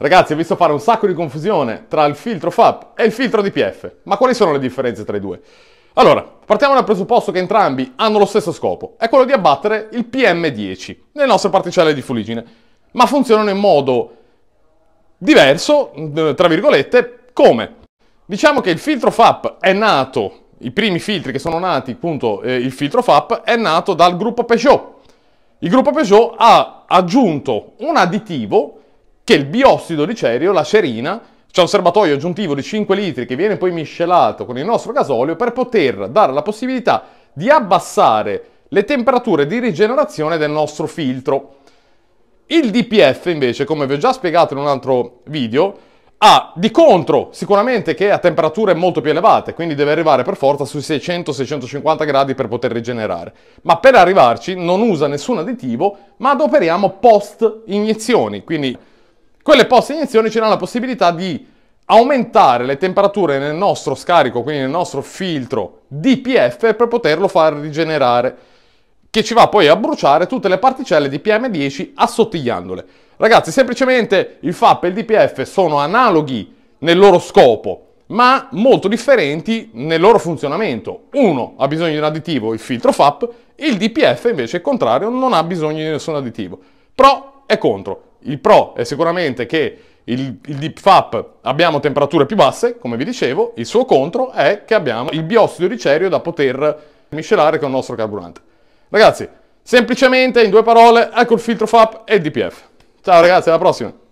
Ragazzi, ho visto fare un sacco di confusione tra il filtro FAP e il filtro DPF, ma quali sono le differenze tra i due? Allora, partiamo dal presupposto che entrambi hanno lo stesso scopo, è quello di abbattere il PM10 nelle nostre particelle di fuligine, ma funzionano in modo diverso, eh, tra virgolette, come? Diciamo che il filtro FAP è nato, i primi filtri che sono nati, appunto, eh, il filtro FAP è nato dal gruppo Peugeot. Il gruppo Peugeot ha aggiunto un additivo che il biossido di cerio, la cerina, c'è un serbatoio aggiuntivo di 5 litri che viene poi miscelato con il nostro gasolio per poter dare la possibilità di abbassare le temperature di rigenerazione del nostro filtro. Il DPF invece, come vi ho già spiegato in un altro video, ha di contro sicuramente che è a temperature molto più elevate, quindi deve arrivare per forza sui 600-650 gradi per poter rigenerare. Ma per arrivarci non usa nessun additivo, ma adoperiamo post iniezioni, quindi quelle post iniezioni ci danno la possibilità di aumentare le temperature nel nostro scarico, quindi nel nostro filtro DPF per poterlo far rigenerare, che ci va poi a bruciare tutte le particelle di PM10 assottigliandole. Ragazzi, semplicemente il FAP e il DPF sono analoghi nel loro scopo, ma molto differenti nel loro funzionamento. Uno ha bisogno di un additivo, il filtro FAP, il DPF invece, è contrario, non ha bisogno di nessun additivo. Pro e contro. Il pro è sicuramente che il, il fap abbiamo temperature più basse, come vi dicevo, il suo contro è che abbiamo il biossido di cerio da poter miscelare con il nostro carburante. Ragazzi, semplicemente in due parole, ecco il filtro FAP e il DPF. Ciao ragazzi, alla prossima!